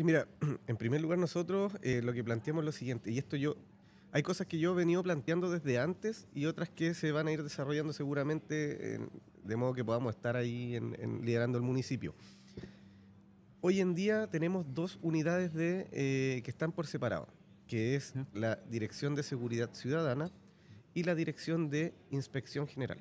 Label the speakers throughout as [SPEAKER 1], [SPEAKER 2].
[SPEAKER 1] Sí, mira, en primer lugar nosotros eh, lo que planteamos es lo siguiente, y esto yo, hay cosas que yo he venido planteando desde antes y otras que se van a ir desarrollando seguramente, de modo que podamos estar ahí liderando el municipio. Hoy en día tenemos dos unidades eh, que están por separado, que es la Dirección de Seguridad Ciudadana y la Dirección de Inspección General.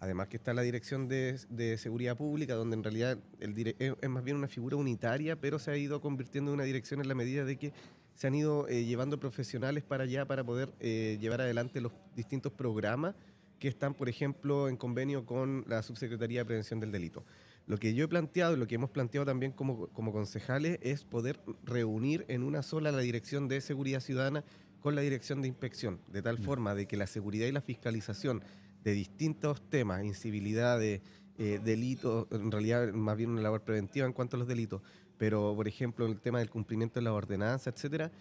[SPEAKER 1] Además que está la Dirección de, Seguridad Pública, donde en realidad es más bien una figura unitaria, pero se ha ido convirtiendo en una dirección en la medida de que se han ido eh, llevando profesionales para allá para poder eh, llevar adelante los distintos programas que están, por ejemplo, en convenio con la Subsecretaría de Prevención del Delito. Lo que yo he planteado y lo que hemos planteado también como, como concejales es poder reunir en una sola la Dirección de Seguridad Ciudadana con la Dirección de Inspección, de tal mm. forma de que la seguridad y la fiscalización de distintos temas, incivilidades, eh, delitos, en realidad más bien una labor preventiva en cuanto a los delitos, pero por ejemplo el tema del cumplimiento de las ordenanzas, etcétera,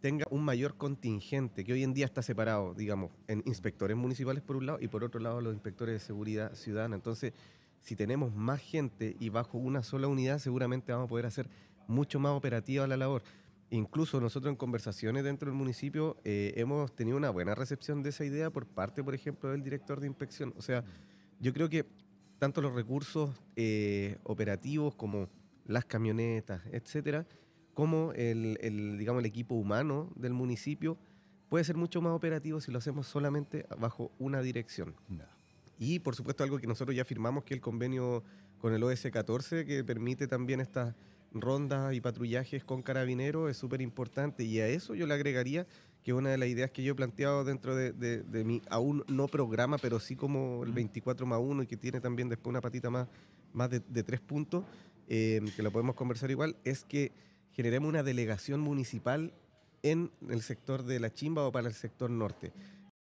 [SPEAKER 1] tenga un mayor contingente que hoy en día está separado, digamos, en inspectores municipales por un lado y por otro lado los inspectores de seguridad ciudadana. Entonces, si tenemos más gente y bajo una sola unidad, seguramente vamos a poder hacer mucho más operativa la labor. Incluso nosotros en conversaciones dentro del municipio eh, hemos tenido una buena recepción de esa idea por parte, por ejemplo, del director de inspección. O sea, yo creo que tanto los recursos eh, operativos como las camionetas, etcétera, como el, digamos, el equipo humano del municipio puede ser mucho más operativo si lo hacemos solamente bajo una dirección. Y por supuesto algo que nosotros ya firmamos, que el convenio con el OS 14, que permite también estas rondas y patrullajes con carabineros es súper importante y a eso yo le agregaría que una de las ideas que yo he planteado dentro de, de, mi aún no programa, pero sí como el 24 más 1 y que tiene también después una patita más, más de, tres puntos, em, que lo podemos conversar igual, es que generemos una delegación municipal en el sector de la chimba o para el sector norte